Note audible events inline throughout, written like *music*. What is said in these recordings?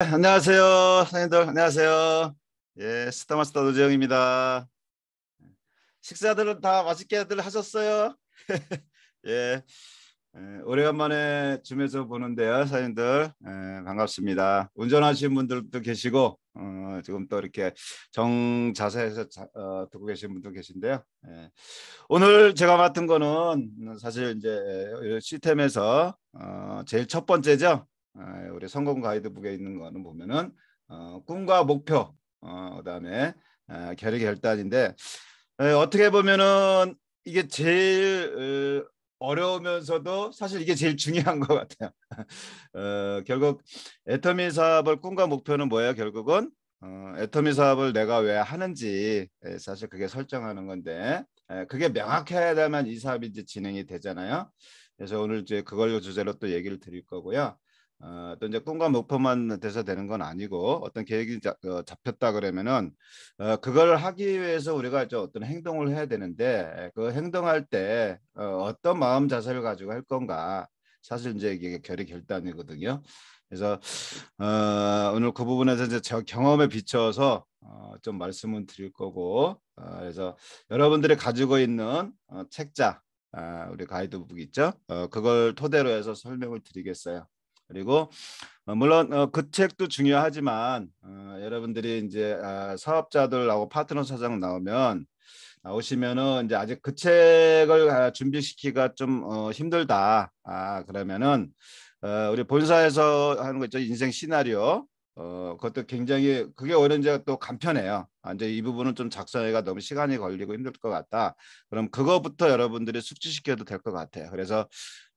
네, 안녕하세요, 선생님들. 안녕하세요. 예, 스타마스터 노재영입니다. 식사들은 다 맛있게들 하셨어요? *laughs* 예, 예, 오래간만에 줌에서 보는데요, 선생님들. 예, 반갑습니다. 운전하시는 분들도 계시고 어, 지금 또 이렇게 정자세에서 어, 듣고 계신 분도 계신데요. 예. 오늘 제가 맡은 거는 사실 이제 시스템에서 어, 제일 첫 번째죠. 아, 우리 성공 가이드북에 있는 거는 보면은 어, 꿈과 목표 어, 그다음에 어, 결의 결단인데 에, 어떻게 보면은 이게 제일 에, 어려우면서도 사실 이게 제일 중요한 것 같아요. *laughs* 어, 결국 애터미 사업을 꿈과 목표는 뭐예요? 결국은 어, 애터미 사업을 내가 왜 하는지 에, 사실 그게 설정하는 건데 에, 그게 명확해야만 이 사업이 이제 진행이 되잖아요. 그래서 오늘 이제 그걸 주제로 또 얘기를 드릴 거고요. 어, 또 이제 꿈과 목표만 돼서 되는 건 아니고 어떤 계획이 자, 어, 잡혔다 그러면은 어, 그걸 하기 위해서 우리가 이 어떤 행동을 해야 되는데 그 행동할 때 어, 어떤 마음 자세를 가지고 할 건가 사실 이제 이게 결의 결단이거든요. 그래서 어, 오늘 그 부분에서 이제 저 경험에 비춰서 어, 좀말씀을 드릴 거고 어, 그래서 여러분들이 가지고 있는 어, 책자 아, 우리 가이드북 있죠? 어, 그걸 토대로 해서 설명을 드리겠어요. 그리고 어, 물론 어, 그 책도 중요하지만 어, 여러분들이 이제 아, 사업자들하고 파트너 사장 나오면 나오시면은 이제 아직 그 책을 아, 준비시키기가 좀 힘들다. 아 그러면은 우리 본사에서 하는 거 있죠 인생 시나리오. 어 그것도 굉장히 그게 오히려 이제 또 간편해요. 아, 이제 이 부분은 좀 작성해가 너무 시간이 걸리고 힘들 것 같다. 그럼 그거부터 여러분들이 숙지시켜도 될 것 같아요. 그래서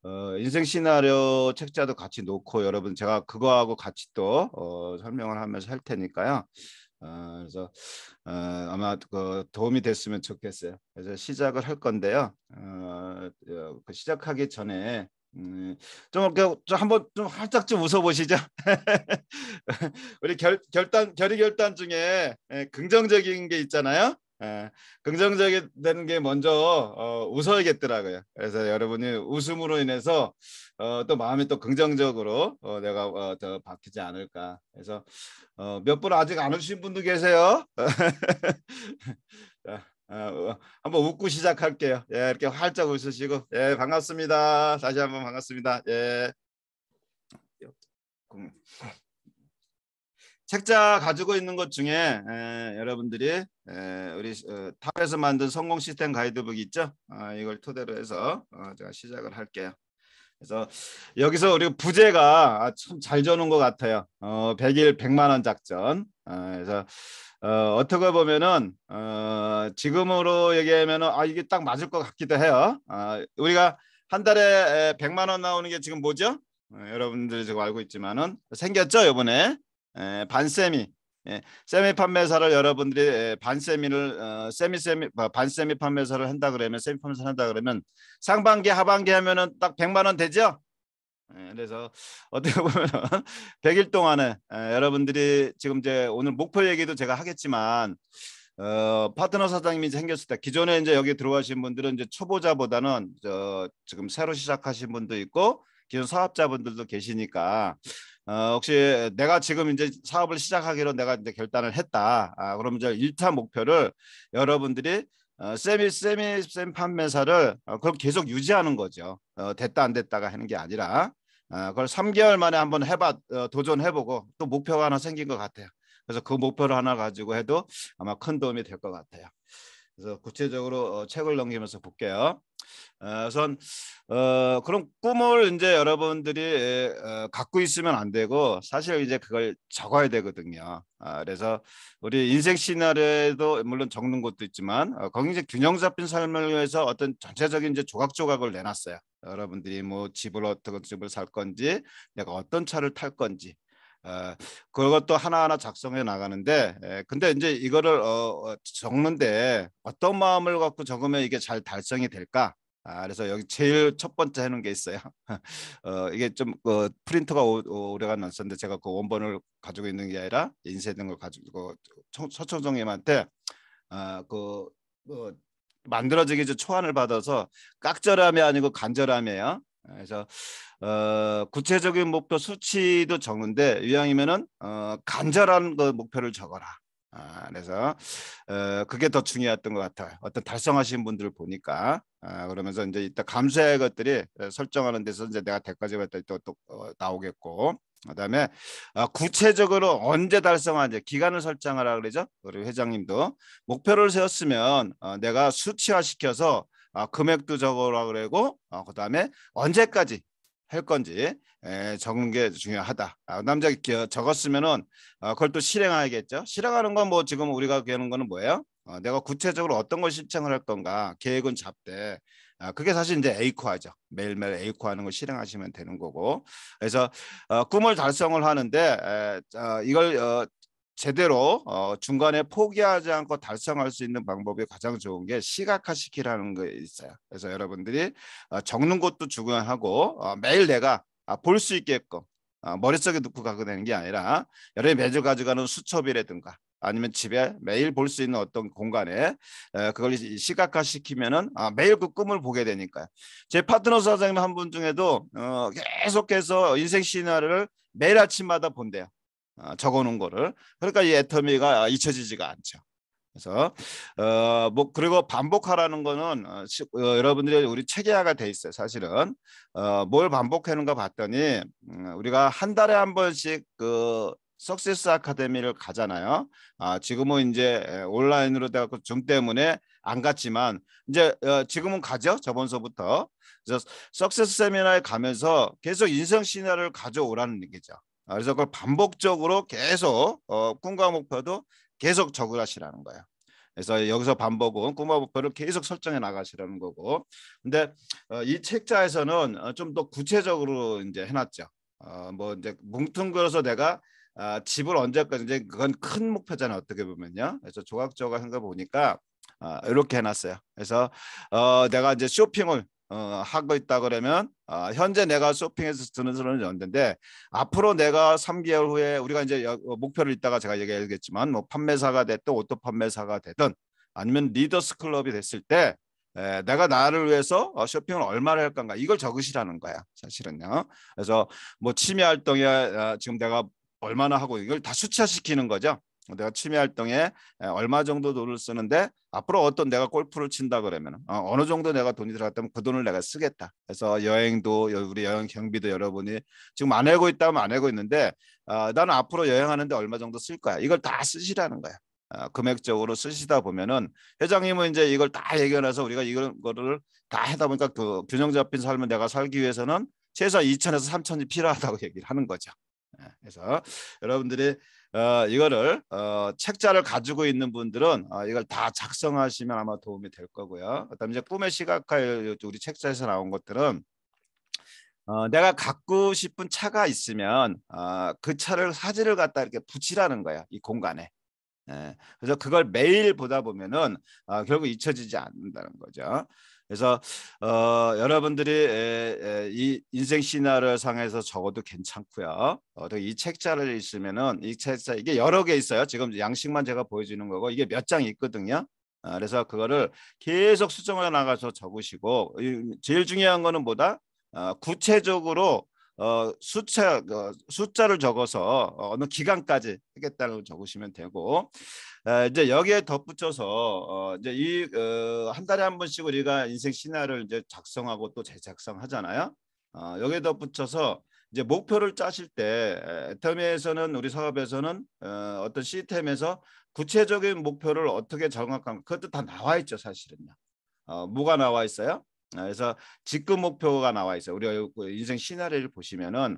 어, 인생 시나리오 책자도 같이 놓고 여러분 제가 그거하고 같이 또 어, 설명을 하면서 할 테니까요. 어, 그래서 어, 아마 그 도움이 됐으면 좋겠어요. 그래서 시작을 할 건데요. 어, 어 그 시작하기 전에 음, 좀 이렇게 좀 한번 좀 활짝 좀 웃어보시죠. *laughs* 우리 결, 결단 결의 결단 중에 예, 긍정적인 게 있잖아요. 예, 긍정적인 게 먼저 어, 웃어야겠더라고요. 그래서 여러분이 웃음으로 인해서 어, 또 마음이 또 긍정적으로 어, 내가 어, 더 바뀌지 않을까. 그래서 어, 몇분 아직 안 오신 분도 계세요. *laughs* 자, 어, 한번 웃고 시작할게요. 예, 이렇게 활짝 웃으시고 예, 반갑습니다. 다시 한번 반갑습니다. 예. 책자 가지고 있는 것 중에 에, 여러분들이 에, 우리 어, 탑에서 만든 성공 시스템 가이드북 있죠? 아, 이걸 토대로 해서 어, 제가 시작을 할게요. 그래서 여기서 우리 부제가 아, 참잘 저는 것 같아요. 어, 100일 100만 원 작전. 아, 그래서 어, 어떻게 보면은 어, 지금으로 얘기하면은 아 이게 딱 맞을 것 같기도 해요. 아, 우리가 한 달에 100만 원 나오는 게 지금 뭐죠? 어, 여러분들이 지금 알고 있지만은 생겼죠 이번에 에, 반세미 예, 세미 판매사를 여러분들이 반세미를 어, 세미 세미 뭐, 반세미 판매사를 한다 그러면 세미 판매사 한다 그러면 상반기 하반기 하면은 딱 100만 원 되죠? 예, 그래서 어떻게 *laughs* 보면 100일 동안에 예, 여러분들이 지금 이제 오늘 목표 얘기도 제가 하겠지만 어, 파트너 사장님이 생겼을 때 기존에 이제 여기 들어가신 분들은 이제 초보자보다는 저 지금 새로 시작하신 분도 있고 기존 사업자분들도 계시니까 어, 혹시 내가 지금 이제 사업을 시작하기로 내가 이제 결단을 했다. 아, 그럼 이제 일차 목표를 여러분들이 어, 세미 세미 쌤 판매사를 어, 그럼 계속 유지하는 거죠. 어, 됐다 안 됐다가 하는 게 아니라 어, 그걸 3개월 만에 한번 해봐 어, 도전해보고 또 목표가 하나 생긴 것 같아요. 그래서 그 목표를 하나 가지고 해도 아마 큰 도움이 될 것 같아요. 그래서 구체적으로 어, 책을 넘기면서 볼게요. 어, 우선 어, 그런 꿈을 이제 여러분들이 갖고 있으면 안 되고 사실 이제 그걸 적어야 되거든요. 아, 그래서 우리 인생 시나리오에도 물론 적는 것도 있지만 어, 거기 이제 균형 잡힌 삶을 위해서 어떤 전체적인 이제 조각조각을 내놨어요. 여러분들이 뭐 집을 어떤 집을 살 건지 내가 어떤 차를 탈 건지 그것도 하나하나 작성해 나가는데 근데 이제 이거를 어, 어, 적는데 어떤 마음을 갖고 적으면 이게 잘 달성이 될까? 아, 그래서 여기 제일 첫 번째 해놓은 게 있어요. *laughs* 어, 이게 좀 어, 프린터가 오, 래간안 썼는데 제가 그 원본을 가지고 있는 게 아니라 인쇄된 걸 가지고 그 서초정님한테 아, 그 어, 만들어지기 전 초안을 받아서 깍절함이 아니고 간절함이에요. 그래서 어, 구체적인 목표 수치도 적는데 유형이면은 어, 간절한 그 목표를 적어라. 아, 그래서 어, 그게 더 중요했던 것 같아요. 어떤 달성하신 분들을 보니까 아, 그러면서 이제 이따 감사의 것들이 어, 설정하는 데서 이제 내가 대까지 봤더니 또, 또 어, 나오겠고 그다음에 어, 구체적으로 언제 달성하는지 기간을 설정하라 그러죠. 우리 회장님도 목표를 세웠으면 어, 내가 수치화시켜서 어, 금액도 적어라 그러고 어, 그다음에 언제까지 할 건지 에, 적는 게 중요하다. 아, 남자 적었으면은 어, 그걸 또실행해야겠죠 실행하는 건 뭐 지금 우리가 배는 거는 뭐예요? 어, 내가 구체적으로 어떤 걸 실행을 할 건가 계획은 잡되 아, 그게 사실 이제 에이코하죠. 매일매일 에이코하는 걸 실행하시면 되는 거고. 그래서 어, 꿈을 달성을 하는데 에, 어, 이걸 어, 제대로 어, 중간에 포기하지 않고 달성할 수 있는 방법이 가장 좋은 게 시각화시키라는 게 있어요. 그래서 여러분들이 어, 적는 것도 중요하고 어, 매일 내가 아, 볼수 있게끔 어, 머릿속에 넣고 가게 되는 게 아니라 여러분이 매주 가져가는 수첩이라든가 아니면 집에 매일 볼 수 있는 어떤 공간에 어, 그걸 시각화 시키면은 아, 매일 그 꿈을 보게 되니까요. 제 파트너 사장님 한 분 중에도 어, 계속해서 인생 시나리오를 매일 아침마다 본대요. 아, 적어놓은 거를 그러니까 이 애터미가 잊혀지지가 않죠. 그래서 어뭐 그리고 반복하라는 거는 어, 어, 여러분들이 우리 체계화가 돼 있어요. 사실은 어, 뭘 반복하는가 봤더니 음, 우리가 한 달에 한 번씩 그 석세스 아카데미를 가잖아요. 아, 지금은 이제 온라인으로 돼갖고 줌 때문에 안 갔지만 이제 어, 지금은 가죠. 저번서부터. 그래서 석세스 세미나에 가면서 계속 인생 시나를 가져오라는 얘기죠. 아, 그래서 그걸 반복적으로 계속 어, 꿈과 목표도 계속 적으하시라는 거예요. 그래서 여기서 반복은 꿈과 목표를 계속 설정해 나가시라는 거고. 근데 어, 이 책자에서는 어, 좀더 구체적으로 이제 해놨죠. 어, 뭐 이제 뭉뚱그려서 내가 아, 집을 언제까지 이제 그건 큰 목표잖아요. 어떻게 보면요. 그래서 조각조각 한거 보니까 아, 이렇게 해놨어요. 그래서 어, 내가 이제 쇼핑을 어, 하고 있다 그러면 어, 현재 내가 쇼핑해서 드는 돈은 연대인데 앞으로 내가 3개월 후에 우리가 이제 어, 목표를 이따가 제가 얘기하겠지만 뭐 판매사가 됐든 오토 판매사가 되든 아니면 리더스 클럽이 됐을 때 에, 내가 나를 위해서 어, 쇼핑을 얼마를 할 건가 이걸 적으시라는 거야 사실은요. 그래서 뭐 취미 활동에 어, 지금 내가 얼마나 하고 이걸 다 수치화시키는 거죠. 내가 취미 활동에 얼마 정도 돈을 쓰는데 앞으로 어떤 내가 골프를 친다 그러면 어, 느 정도 내가 돈이 들어갔다면 그 돈을 내가 쓰겠다. 그래서 여행도 우리 여행 경비도 여러분이 지금 안 알고 있다면 안 알고 있는데 어, 나는 앞으로 여행하는데 얼마 정도 쓸 거야. 이걸 다 쓰시라는 거야. 어, 금액적으로 쓰시다 보면은 회장님은 이제 이걸 다 얘기해놔서 우리가 이거를 다 하다 보니까 그 균형 잡힌 삶을 내가 살기 위해서는 최소한 2천에서 3천이 필요하다고 *laughs* 얘기를 하는 거죠. 예, 그래서 여러분들이 어, 이거를 어, 책자를 가지고 있는 분들은 어, 이걸 다 작성하시면 아마 도움이 될 거고요. 그다음 이제 꿈의 시각화에 우리 책자에서 나온 것들은 어, 내가 갖고 싶은 차가 있으면 어, 그 차를 사진을 갖다 이렇게 붙이라는 거야 이 공간에. 예, 그래서 그걸 매일 보다 보면은 어, 결국 잊혀지지 않는다는 거죠. 그래서 어, 여러분들이 에, 에, 이 인생 신화를 상해서 적어도 괜찮고요. 어, 이 책자를 있으면은 이 책자 이게 여러 개 있어요. 지금 양식만 제가 보여주는 거고 이게 몇 장 있거든요. 아, 그래서 그거를 계속 수정을 나가서 적으시고 제일 중요한 거는 뭐다 아, 구체적으로 어, 숫자 어, 숫자를 적어서 어, 어느 기간까지 하겠다고 적으시면 되고 어, 이제 여기에 덧붙여서 어, 이제 이한 어, 달에 한 번씩 우리가 인생 신화를 이제 작성하고 또 재작성하잖아요. 여기에 덧붙여서 이제 목표를 짜실 때 애터미에서는 우리 사업에서는 어떤 시스템에서 구체적인 목표를 어떻게 정확한 그것도 다 나와 있죠 사실은요. 뭐가 나와 있어요? 그래서 직급 목표가 나와 있어요. 우리가 그 인생 시나리오를 보시면은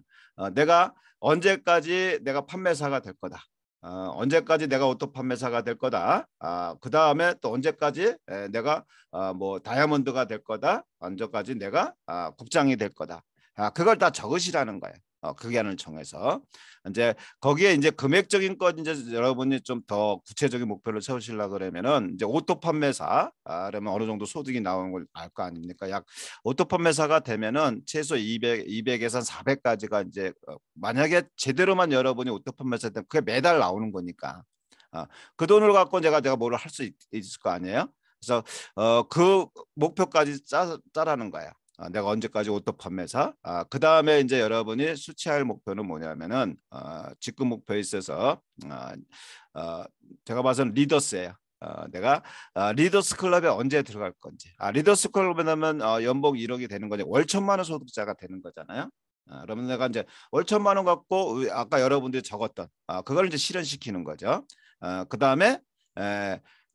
내가 언제까지 내가 판매사가 될 거다. 어, 언제까지 내가 오토 판매사가 될 거다. 아, 그 다음에 또 언제까지 에, 내가 아, 뭐 다이아몬드가 될 거다. 언제까지 내가 아, 국장이 될 거다. 아, 그걸 다 적으시라는 거예요. 어, 그 기한을 정해서 이제 거기에 이제 금액적인 것 이제 여러분이 좀 더 구체적인 목표를 세우시려 그러면은 이제 오토 판매사 아, 그러면 어느 정도 소득이 나오는 걸 알 거 아닙니까? 약 오토 판매사가 되면은 최소 200 200에서 400까지가 이제 어, 만약에 제대로만 여러분이 오토 판매사 되면 그게 매달 나오는 거니까 아, 그 돈을 갖고 제가 내가뭘 할 수 있을 거 아니에요? 그래서 어, 그 목표까지 짜, 짜라는 거야. 아, 내가 언제까지 오토 판매사? 아, 그 다음에 이제 여러분이 수치할 목표는 뭐냐면은 아, 직급 목표에 있어서 아, 아, 제가 봐서는 리더스예요. 어, 내가 어, 리더스 클럽에 언제 들어갈 건지. 아, 리더스 클럽에 나면 어, 연봉 1억이 되는 거죠. 월 천만 원 소득자가 되는 거잖아요. 아, 그러면 내가 이제 월 천만 원 갖고 아까 여러분들이 적었던 아, 그걸 이제 실현시키는 거죠. 아, 그 다음에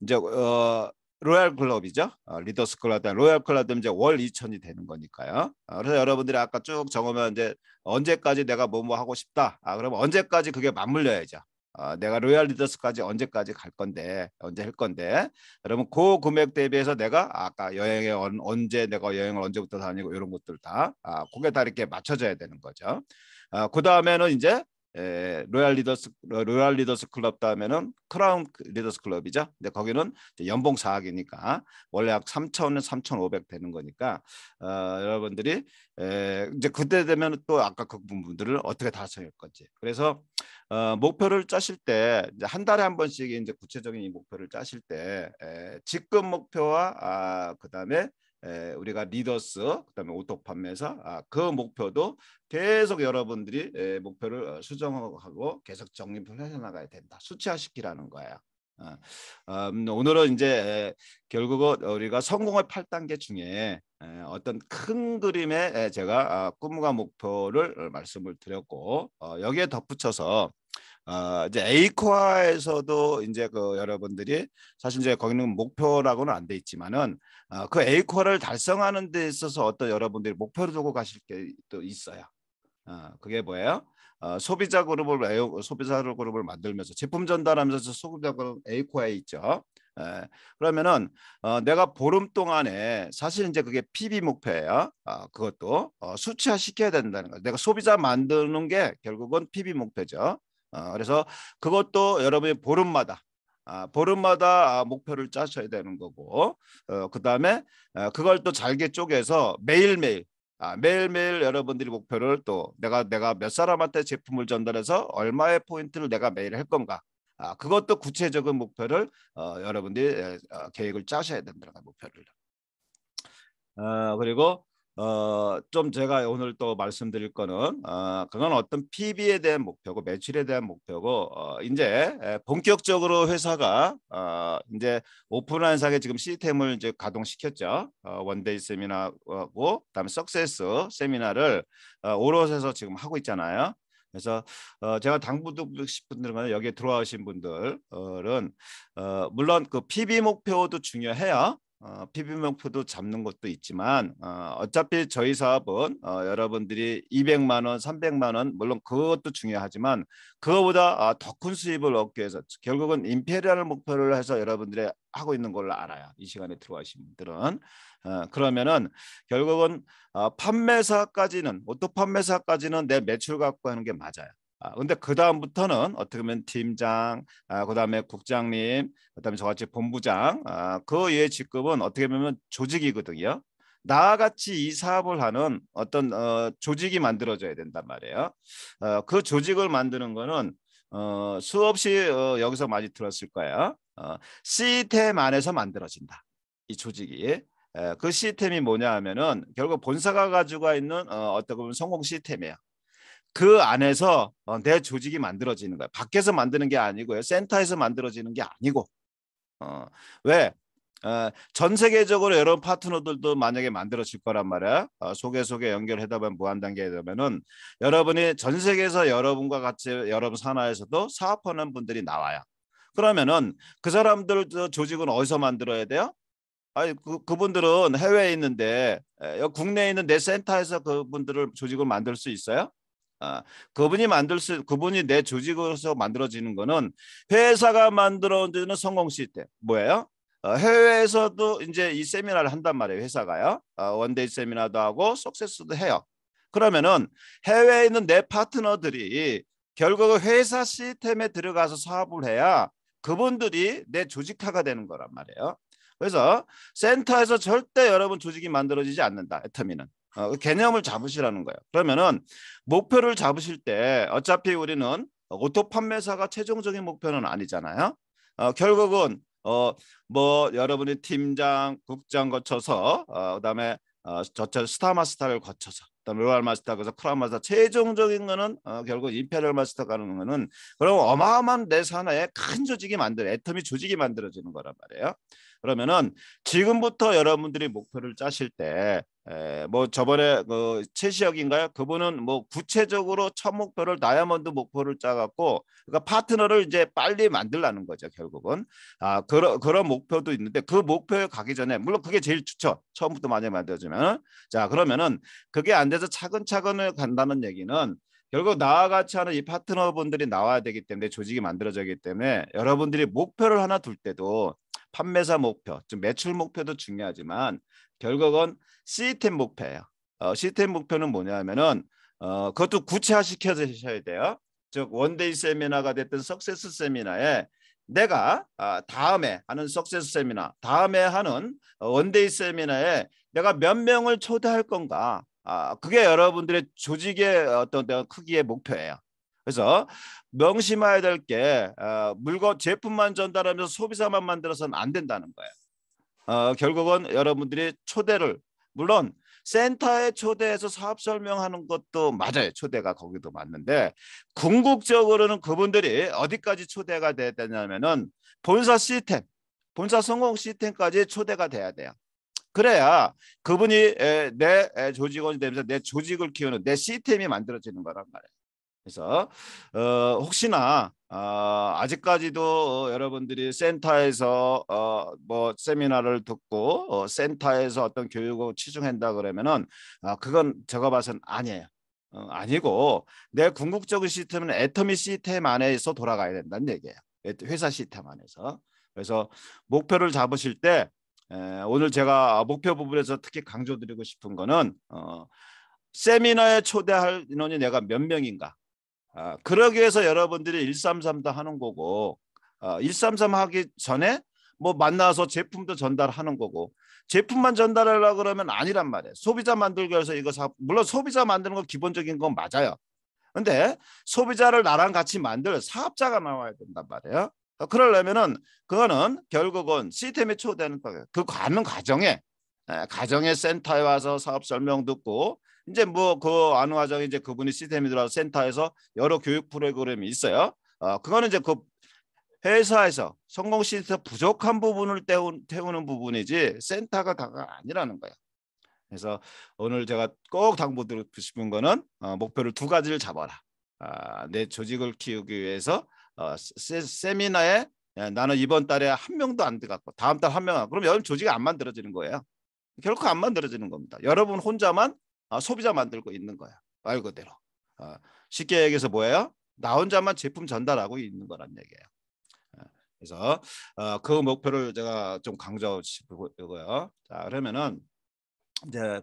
이제 어, 로얄 클럽이죠. 어, 리더스 클럽, 에 로얄 클럽 이제 월 2천이 되는 거니까요. 어, 그래서 여러분들이 아까 쭉적으면 이제 언제까지 내가 뭐뭐 뭐 하고 싶다. 아, 그럼 언제까지 그게 맞물려야죠. 어, 내가 로얄 리더스까지 언제까지 갈 건데 언제 할 건데 여러분 그 금액 대비해서 내가 아까 여행에 언, 언제 내가 여행을 언제부터 다니고 이런 것들 다 아, 그게 다 이렇게 맞춰져야 되는 거죠. 아, 그 다음에는 이제 에, 로얄 리더스 로얄 리더스 클럽 다음에는 크라운 리더스 클럽이죠. 근데 거기는 연봉 4학이니까 원래 약3천에3,500 되는 거니까 어, 여러분들이 에, 이제 그때 되면 또 아까 그 부분들을 어떻게 달성할 건지. 그래서 어, 목표를 짜실 때 이제 한 달에 한 번씩 이제 구체적인 목표를 짜실 때 에, 직급 목표와 아, 그다음에 에, 우리가 리더스 그다음에 오토 판매사 아, 그 목표도 계속 여러분들이 에, 목표를 어, 수정하고 계속 정립을 해 나가야 된다. 수치화시키라는 거예요. 어, 음, 오늘은 이제 결국은 우리가 성공의 팔단계 중에 어떤 큰 그림에 제가 아, 꿈과 목표를 말씀을 드렸고 어, 여기에 덧붙여서 어, 이제 에이코아에서도 이제 그 여러분들이 사실 이제 거기는 목표라고는 안 돼 있지만은 어, 아, 그에이코아를 달성하는 데 있어서 어떤 여러분들이 목표를 두고 가실 게 또 있어요. 어, 그게 뭐예요? 어, 소비자 그룹을 에호 소비자 그룹을 만들면서 제품 전달하면서 소비자 그룹 에이코아에 있죠. 에, 예, 그러면은 어, 내가 보름 동안에 사실 이제 그게 PB 목표예요. 어, 그것도 어, 수치화 시켜야 된다는 거예요. 내가 소비자 만드는 게 결국은 PB 목표죠. 아, 그래서 그것도 여러분이 보름마다 아, 보름마다 아, 목표를 짜셔야 되는 거고 어, 그 다음에 어, 아, 그걸 또 잘게 쪼개서 매일매일 아, 매일매일 여러분들이 목표를 또 내가 내가 몇 사람한테 제품을 전달해서 얼마의 포인트를 내가 매일 할 건가 아, 그것도 구체적인 목표를 어, 여러분들이 어, 계획을 짜셔야 된다는 목표를 어, 그리고 어, 좀 제가 오늘 또 말씀드릴 거는 어, 그건 어떤 PB에 대한 목표고 매출에 대한 목표고 어, 이제 본격적으로 회사가 어, 이제 오픈한 상에 지금 시스템을 이제 가동시켰죠. 어, 원데이 세미나하고 그다음에 석세스 세미나를 어, 오롯에서 지금 하고 있잖아요. 그래서 어, 제가 당부드리고 싶은 분들은 여기에 들어오신 분들은 어, 물론 그 PB 목표도 중요해요. 어, 피비명포도 잡는 것도 있지만 어, 어차피 저희 사업은 어, 여러분들이 200만 원, 300만 원 물론 그것도 중요하지만 그거보다 아, 더큰 수입을 얻기 위해서 결국은 임페리아를 목표로 해서 여러분들이 하고 있는 걸로 알아요. 이 시간에 들어가신 분들은 어, 그러면은 결국은 어, 판매사까지는 오토 판매사까지는 내 매출 갖고 하는 게 맞아요. 아, 근데 그 다음부터는 어떻게 보면 팀장, 아, 그 다음에 국장님, 그 다음에 저같이 본부장, 아, 그의 직급은 어떻게 보면 조직이거든요. 나같이 이 사업을 하는 어떤 어, 조직이 만들어져야 된단 말이에요. 어, 그 조직을 만드는 거는 어, 수없이 어, 여기서 많이 들었을 거예요. 어, 시스템 안에서 만들어진다. 이 조직이. 그 시스템이 뭐냐 하면은 결국 본사가 가지고 있는 어, 어떻게 보면 성공 시스템이에요. 그 안에서 어, 내 조직이 만들어지는 거야 밖에서 만드는 게 아니고요. 센터에서 만들어지는 게 아니고. 어, 왜? 어, 전 세계적으로 여러 파트너들도 만약에 만들어질 거란 말이야. 어, 소개 소개 연결해다 보면 무한 단계에 되면은 여러분이 전 세계에서 여러분과 같이 여러분 산하에서도 사업하는 분들이 나와요. 그러면은 그 사람들 조직은 어디서 만들어야 돼요? 아니 그, 그분들은 해외에 있는데 국내에 있는 내 센터에서 그분들을 조직을 만들 수 있어요? 아, 그분이 만들 수 그분이 내 조직으로서 만들어지는 거는 회사가 만들어지는 성공 시스템 뭐예요? 어, 해외에서도 이제 이 세미나를 한단 말이에요 회사가요 어, 원데이 세미나도 하고 석세스도 해요 그러면은 해외에 있는 내 파트너들이 결국 회사 시스템에 들어가서 사업을 해야 그분들이 내 조직화가 되는 거란 말이에요 그래서 센터에서 절대 여러분 조직이 만들어지지 않는다 애터미는 어, 그 개념을 잡으시라는 거예요. 그러면은 목표를 잡으실 때 어차피 우리는 오토 판매사가 최종적인 목표는 아니잖아요. 어, 결국은 어, 뭐 여러분이 팀장, 국장 거쳐서 어, 그다음에 어, 저철 스타마스터를 거쳐서 그다음에 로얄 마스터 그래서 크라 마스터 최종적인 거는 어, 결국 임페리얼 마스터 가는 거는 그럼 어마어마한 내 산하에 큰 조직이 만들어 애터미 조직이 만들어지는 거란 말이에요. 그러면은 지금부터 여러분들이 목표를 짜실 때 에, 뭐 저번에 그 최시혁인가요? 그분은 뭐 구체적으로 첫 목표를 다이아몬드 목표를 짜갖고 그러니까 파트너를 이제 빨리 만들라는 거죠 결국은 아 그런 그런 목표도 있는데 그 목표에 가기 전에 물론 그게 제일 좋죠 처음부터 만약 만들어지면 자 그러면은 그게 안 돼서 차근차근을 간다는 얘기는 결국 나와 같이 하는 이 파트너분들이 나와야 되기 때문에 조직이 만들어지기 때문에 여러분들이 목표를 하나 둘 때도 판매사 목표, 즉 매출 목표도 중요하지만 결국은 시스템 목표예요. 어, 시스템 목표는 뭐냐면은 어, 그것도 구체화시켜 주셔야 돼요. 즉 원데이 세미나가 됐든 석세스 세미나에 내가 아, 다음에 하는 석세스 세미나, 다음에 하는 어, 원데이 세미나에 내가 몇 명을 초대할 건가? 아, 그게 여러분들의 조직의 어떤 크기의 목표예요. 그래서 명심해야 될게 어, 물건 제품만 전달하면서 소비자만 만들어서는 안 된다는 거예요. 어, 결국은 여러분들이 초대를 물론 센터에 초대해서 사업 설명하는 것도 맞아요. 초대가 거기도 맞는데 궁극적으로는 그분들이 어디까지 초대가 돼야 되냐면은 본사 시스템, 본사 성공 시스템까지 초대가 돼야 돼요. 그래야 그분이 내 조직원이 되면서 내 조직을 키우는 내 시스템이 만들어지는 거란 말이에요. 그래서 어, 혹시나 어, 아직까지도 어, 여러분들이 센터에서 어, 뭐 세미나를 듣고 어, 센터에서 어떤 교육을 치중한다 그러면은 어, 그건 제가 봐선 아니에요. 어, 아니고 내 궁극적인 시스템은 애터미 시스템 안에서 돌아가야 된다는 얘기예요. 회사 시스템 안에서. 그래서 목표를 잡으실 때 에, 오늘 제가 목표 부분에서 특히 강조드리고 싶은 거는 어, 세미나에 초대할 인원이 내가 몇 명인가 아, 그러기 위해서 여러분들이 133도 하는 거고 133 아, 하기 전에 뭐 만나서 제품도 전달하는 거고 제품만 전달하려 고 그러면 아니란 말이에요. 소비자 만들기 위해서 이거 사, 물론 소비자 만드는 건 기본적인 건 맞아요. 근데 소비자를 나랑 같이 만들 사업자가 나와야 된단 말이에요. 어, 그러려면은 그거는 결국은 시스템에 초대하는 거예요. 그 가는 과정에 예, 가정의 센터에 와서 사업 설명 듣고 이제 뭐 그 안우 과장이 이제 그분이 시스템이 들어서 센터에서 여러 교육 프로그램이 있어요. 어, 그거는 이제 그 회사에서 성공 시스템 부족한 부분을 태우, 태우는 부분이지 센터가 다가 아니라는 거예요. 그래서 오늘 제가 꼭 당부드리고 싶은 거는 어, 목표를 두 가지를 잡아라. 아, 내 조직을 키우기 위해서 어, 세, 미나에 예, 나는 이번 달에 한 명도 안 들어갔고 다음 달 한 명. 그럼 여러분 조직이 안 만들어지는 거예요. 결코 안 만들어지는 겁니다. 여러분 혼자만 아, 소비자 만들고 있는 거야. 말 그대로. 아, 쉽게 얘기해서 뭐예요? 나 혼자만 제품 전달하고 있는 거란 얘기예요. 아, 그래서 어, 그 목표를 제가 좀 강조하고요. 자 그러면은 이제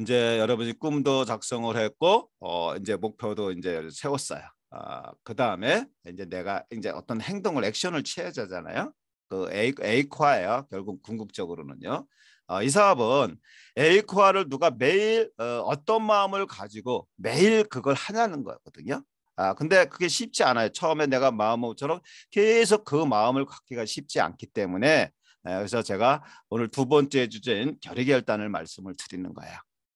이제 여러분이 꿈도 작성을 했고 어, 이제 목표도 이제 세웠어요. 아, 그 다음에 이제 내가 이제 어떤 행동을 액션을 취해야 되잖아요. 그 A, A화예요. 결국 궁극적으로는요. 어, 이 사업은 에이코아를 누가 매일 어, 어떤 마음을 가지고 매일 그걸 하냐는 거거든요. 아, 근데 그게 쉽지 않아요. 처음에 내가 마음처럼 계속 그 마음을 갖기가 쉽지 않기 때문에 아, 그래서 제가 오늘 두 번째 주제인 결의결단을 말씀을 드리는 거예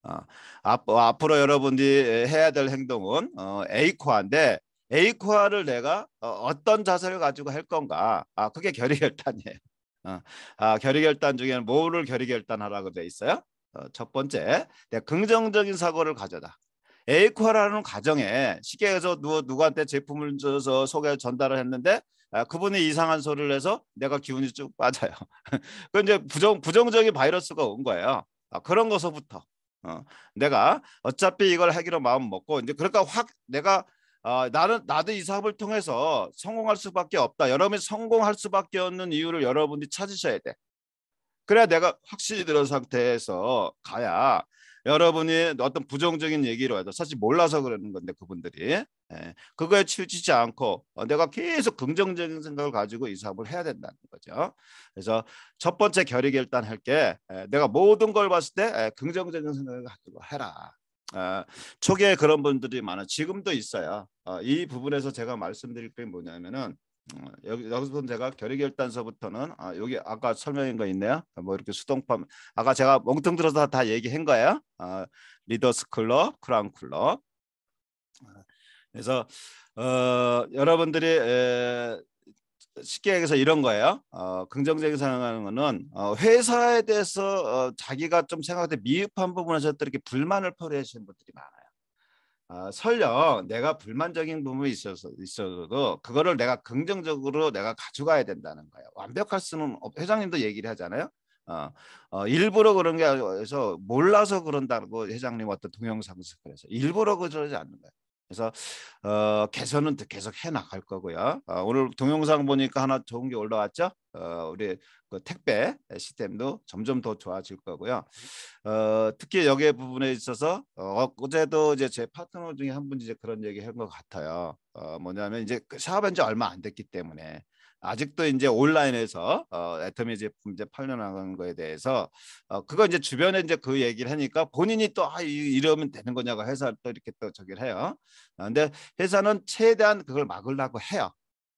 어, 앞, 어, 앞으로 여러분들이 해야 될 행동은 어, 에이코아인데 에이코아를 내가 어, 어떤 자세를 가지고 할 건가? 아, 그게 *laughs* 결의결단이에요. 어, 아, 결의결단 중에는 뭐를 결의결단하라고 돼 있어요? 어, 첫 번째, 내 긍정적인 사고를 가져다. 에이코라는 가정에 시계에서 누, 누구한테 제품을 줘서 소개 전달을 했는데 아, 그분이 이상한 소리를 해서 내가 기운이 쭉 빠져요. *laughs* 그 이제 부정 부정적인 바이러스가 온 거예요. 아, 그런 것서부터 어, 내가 어차피 이걸 하기로 마음 먹고 이제 그러니까 확 내가 아, 나는 나도 이 사업을 통해서 성공할 수밖에 없다. 여러분이 성공할 수밖에 없는 이유를 여러분이 찾으셔야 돼. 그래야 내가 확실히 들은 상태에서 가야 여러분이 어떤 부정적인 얘기로 해도 사실 몰라서 그러는 건데 그분들이 예, 그거에 치우치지 않고 어, 내가 계속 긍정적인 생각을 가지고 이 사업을 해야 된다는 거죠. 그래서 첫 번째 결의결단 할게 예, 내가 모든 걸 봤을 때 예, 긍정적인 생각을 가지고 해라. 아, 초기에 그런 분들이 많아 지금도 있어요. 아, 이 부분에서 제가 말씀드릴 게 뭐냐면은 어, 여기 여기서 제가 결의결단서부터는 아, 여기 아까 설명인 거 있네요. 뭐 이렇게 수동판 아까 제가 멍텅 들어서 다 얘기한 거예요. 리더스 클럽, 크랑 클럽. 그래서 어, 여러분들이 에, 쉽게 얘기해서 이런 거예요. 어, 긍정적인 생각하는 거는 어, 회사에 대해서 어, 자기가 좀 생각할 때 미흡한 부분에서 이렇게 불만을 표현하시는 분들이 많아요. 아, 설령 내가 불만적인 부분이 있어서 있어도 그거를 내가 긍정적으로 내가 가져가야 된다는 거예요. 완벽할 수는 없, 회장님도 얘기를 하잖아요. 어, 어, 일부러 그런 게 아니라서 몰라서 그런다고 회장님 어떤 동영상에서 그래서 일부러 그러지 않는 거예요. 그래서 어, 개선은 계속 해 나갈 거고요. 어, 오늘 동영상 보니까 하나 좋은 게 올라왔죠. 어, 우리 그 택배 시스템도 점점 더 좋아질 거고요. 어, 특히 여기 부분에 있어서 어, 어제도 이제 제 파트너 중에 한 분이 이제 그런 얘기 한것 같아요. 어, 뭐냐면 이제 그 사업한 지 얼마 안 됐기 때문에 아직도 이제 온라인에서 어, 애터미 제품 이제 팔려나가는 거에 대해서 어, 그거 이제 주변에 이제 그 얘기를 하니까 본인이 또 아, 이러면 되는 거냐고 회사 또 이렇게 또 저기를 해요. 어, 근데 회사는 최대한 그걸 막으려고 해요.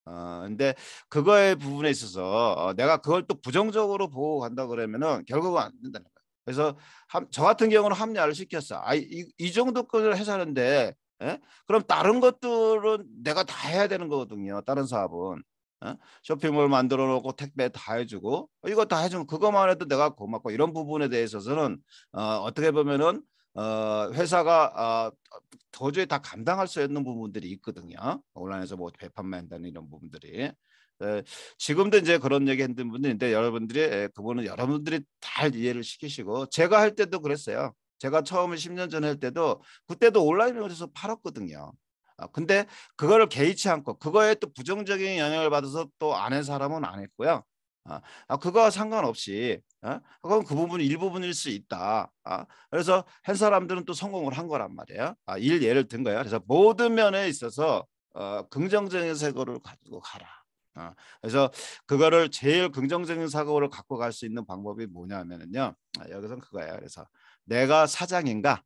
어, 근데 그거의 부분에 있어서 어, 내가 그걸 또 부정적으로 보고 간다 그러면은 결국은 안 된다는 거예요. 그래서 함, 저 같은 경우는 합리화를 시켰어. 아, 이, 이 정도까지 회사는데 에? 예? 그럼 다른 것들은 내가 다 해야 되는 거거든요. 다른 사업은. 어? 쇼핑몰 만들어 놓고 택배 다 해주고 어, 이거 다 해주면 그것만 해도 내가 고맙고 이런 부분에 대해서는 어, 어떻게 보면은 어, 회사가 어, 도저히 다 감당할 수 있는 부분들이 있거든요. 온라인에서 뭐 배판만다는 이런 부분들이. 에, 어, 지금도 이제 그런 얘기 했던 분들인데 여러분들이 에, 예, 그분은 여러분들이 잘 이해를 시키시고 제가 할 때도 그랬어요. 제가 처음에 10년 전에 할 때도 그때도 온라인에서 팔았거든요. 아, 근데 그거를 개의치 않고 그거에 또 부정적인 영향을 받아서 또안한 사람은 안 했고요. 아, 아 그거와 상관없이 아, 그건 그 부분 일부분일 수 있다. 아, 그래서 한 사람들은 또 성공을 한 거란 말이에요. 아, 일 예를 든 거예요. 그래서 모든 면에 있어서 어, 긍정적인 사고를 가지고 가라. 아, 그래서 그거를 제일 긍정적인 사고를 갖고 갈 수 있는 방법이 뭐냐면은요. 아, 여기선 그거예요. 그래서 내가 사장인가?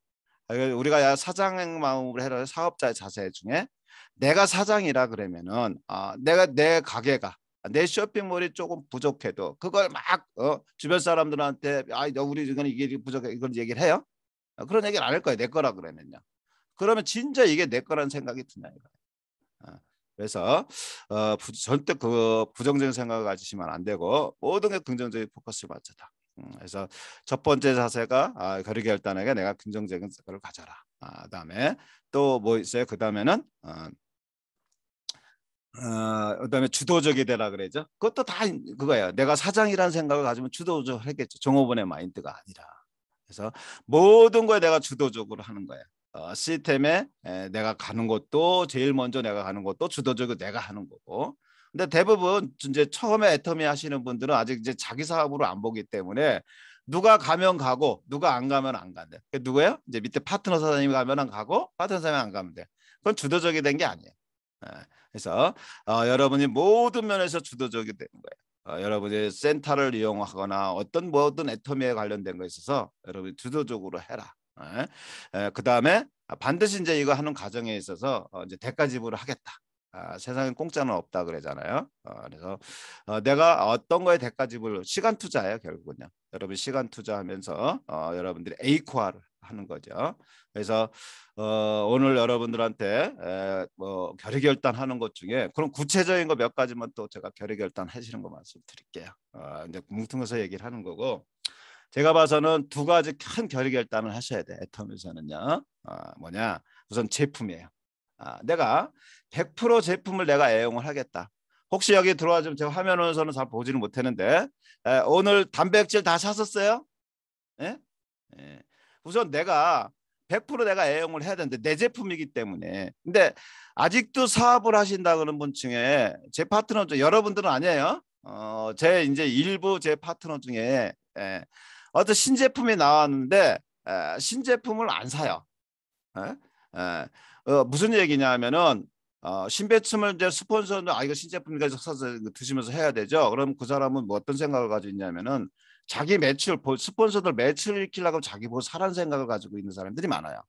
아, 우리가 사장 의 마음으로 해라 사업자의 자세 중에 내가 사장이라 그러면은 아, 내가 내 가게가 내 쇼핑몰이 조금 부족해도 그걸 막 어, 주변 사람들한테 아 우리 이건 이게 부족해 이걸 얘기를 해요 어, 그런 얘기를 안 할 거예요 내 거라 그러면요 그러면 진짜 이게 내 거라는 생각이 드냐 이거예요 어, 그래서 어, 부, 절대 그 부정적인 생각을 가지시면 안 되고 모든 게 긍정적인 포커스를 맞춰다 음, 그래서 첫 번째 자세가 아, 거리 결단에게 내가 긍정적인 걸 가져라. 아, 그다음에 또 뭐 있어요? 그다음에는 어, 어, 그다음에 주도적이 되라 그러죠. 그것도 다 그거예요. 내가 사장이라는 생각을 가지면 주도적했겠죠 종업원의 마인드가 아니라. 그래서 모든 거에 내가 주도적으로 하는 거예요. 어, 시스템에 에, 내가 가는 것도 제일 먼저 내가 가는 것도 주도적으로 내가 하는 거고 근데 대부분 이제 처음에 애터미 하시는 분들은 아직 이제 자기 사업으로 안 보기 때문에 누가 가면 가고 누가 안 가면 안 간대. 그 누구예요? 이제 밑에 파트너 사장님이 가면은 가고 파트너 사장님안 가면 돼. 그건 주도적이 된 게 아니에요. 네. 그래서 어, 여러분이 모든 면에서 주도적이 되는 거예요. 어, 여러분이 센터를 이용하거나 어떤 뭐든 애터미에 관련된 거 있어서 여러분이 주도적으로 해라. 네. 그다음에 반드시 이제 이거 하는 과정에 있어서 어, 이제 대가 지불을 하겠다. 아, 세상에 공짜는 없다 그러잖아요. 어, 그래서 어, 내가 어떤 거에 대가집을 시간 투자예요 결국은요. 여러분 시간 투자하면서 어, 여러분들이 에이코아를 하는 거죠. 그래서 어, 오늘 여러분들한테 에, 뭐 결의결단하는 것 중에 그런 구체적인 거 몇 가지만 또 제가 결의결단 하시는 거 말씀드릴게요. 어, 이제 뭉퉁해서 얘기를 하는 거고 제가 봐서는 두 가지 큰 결의결단을 하셔야 돼. 애텀에서는요. 아, 어, 뭐냐 우선 제품이에요. 아, 내가 100% 제품을 내가 애용을 하겠다. 혹시 여기 들어와 좀 제가 화면으로서는 잘 보지는 못했는데 에, 오늘 단백질 다 샀었어요? 예? 예. 우선 내가 100% 내가 애용을 해야 되는데 내 제품이기 때문에 근데 아직도 사업을 하신다 그런 분 중에 제 파트너 중 여러분들은 아니에요. 어, 제 이제 일부 제 파트너 중에 예, 어떤 신제품이 나왔는데 예, 신제품을 안 사요. 예? 예. 어, 무슨 얘기냐면은 하 어, 신배춤을 이제 스폰서는 아 이거 신제품이니까 사서 드시면서 해야 되죠. 그럼 그 사람은 뭐 어떤 생각을 가지고 있냐면은 자기 매출 스폰서들 매출 일으키려고 자기 보고 사란 생각을 가지고 있는 사람들이 많아요.